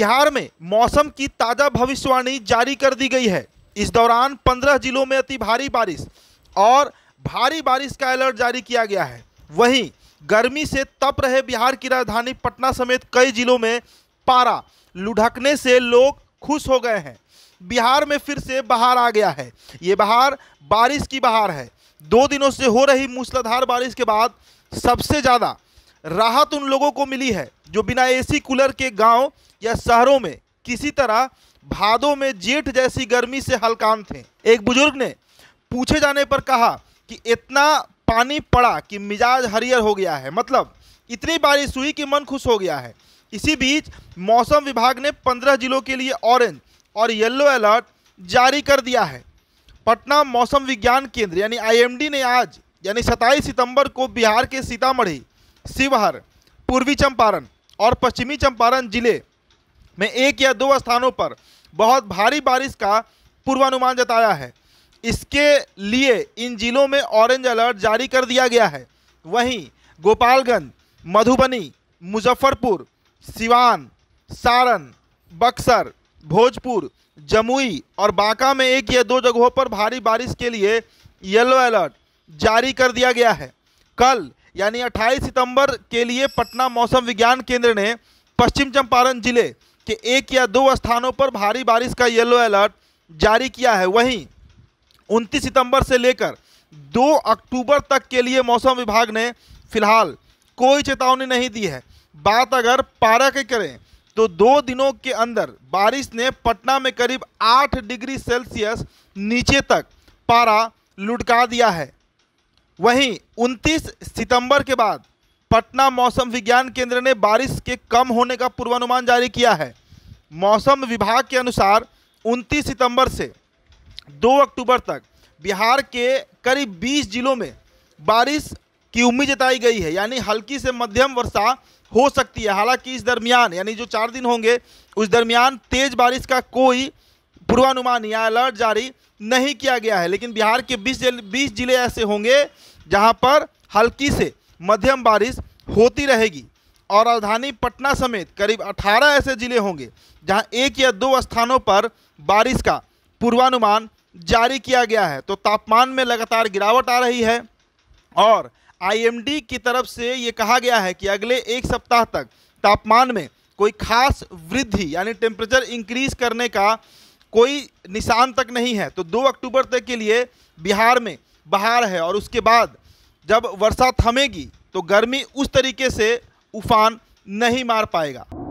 बिहार में मौसम की ताज़ा भविष्यवाणी जारी कर दी गई है इस दौरान 15 जिलों में अति भारी बारिश और भारी बारिश का अलर्ट जारी किया गया है वहीं गर्मी से तप रहे बिहार की राजधानी पटना समेत कई जिलों में पारा लुढ़कने से लोग खुश हो गए हैं बिहार में फिर से बहार आ गया है ये बहार बारिश की बहार है दो दिनों से हो रही मूसलाधार बारिश के बाद सबसे ज़्यादा राहत उन लोगों को मिली है जो बिना एसी कूलर के गांव या शहरों में किसी तरह भादों में जेठ जैसी गर्मी से हलकान थे एक बुजुर्ग ने पूछे जाने पर कहा कि इतना पानी पड़ा कि मिजाज हरियर हो गया है मतलब इतनी बारिश हुई कि मन खुश हो गया है इसी बीच मौसम विभाग ने 15 जिलों के लिए ऑरेंज और येलो अलर्ट जारी कर दिया है पटना मौसम विज्ञान केंद्र यानी आईएमडी ने आज यानी 27 सितंबर को बिहार के सीतामढ़ी शिवहर पूर्वी चंपारण और पश्चिमी चंपारण जिले में एक या दो स्थानों पर बहुत भारी बारिश का पूर्वानुमान जताया है इसके लिए इन जिलों में ऑरेंज अलर्ट जारी कर दिया गया है वहीं गोपालगंज मधुबनी मुजफ्फरपुर सिवान सारण बक्सर भोजपुर जमुई और बांका में एक या दो जगहों पर भारी बारिश के लिए येलो अलर्ट जारी कर दिया गया है कल यानी 28 सितंबर के लिए पटना मौसम विज्ञान केंद्र ने पश्चिम चंपारण जिले के एक या दो स्थानों पर भारी बारिश का येलो अलर्ट जारी किया है वहीं उनतीस सितंबर से लेकर 2 अक्टूबर तक के लिए मौसम विभाग ने फिलहाल कोई चेतावनी नहीं दी है बात अगर पारा की करें तो दो दिनों के अंदर बारिश ने पटना में करीब 8 डिग्री सेल्सियस नीचे तक पारा लुटका दिया है वहीं 29 सितंबर के बाद पटना मौसम विज्ञान केंद्र ने बारिश के कम होने का पूर्वानुमान जारी किया है मौसम विभाग के अनुसार 29 सितंबर से 2 अक्टूबर तक बिहार के करीब 20 जिलों में बारिश की उम्मीद जताई गई है यानी हल्की से मध्यम वर्षा हो सकती है हालांकि इस दरमियान यानी जो चार दिन होंगे उस दरमियान तेज़ बारिश का कोई पूर्वानुमान या अलर्ट जारी नहीं किया गया है लेकिन बिहार के बीस बीस जिले ऐसे होंगे जहाँ पर हल्की से मध्यम बारिश होती रहेगी और राजधानी पटना समेत करीब 18 ऐसे जिले होंगे जहां एक या दो स्थानों पर बारिश का पूर्वानुमान जारी किया गया है तो तापमान में लगातार गिरावट आ रही है और आईएमडी की तरफ से ये कहा गया है कि अगले एक सप्ताह तक तापमान में कोई खास वृद्धि यानी टेम्परेचर इंक्रीज करने का कोई निशान तक नहीं है तो 2 अक्टूबर तक के लिए बिहार में बहार है और उसके बाद जब वर्षा थमेगी तो गर्मी उस तरीके से उफान नहीं मार पाएगा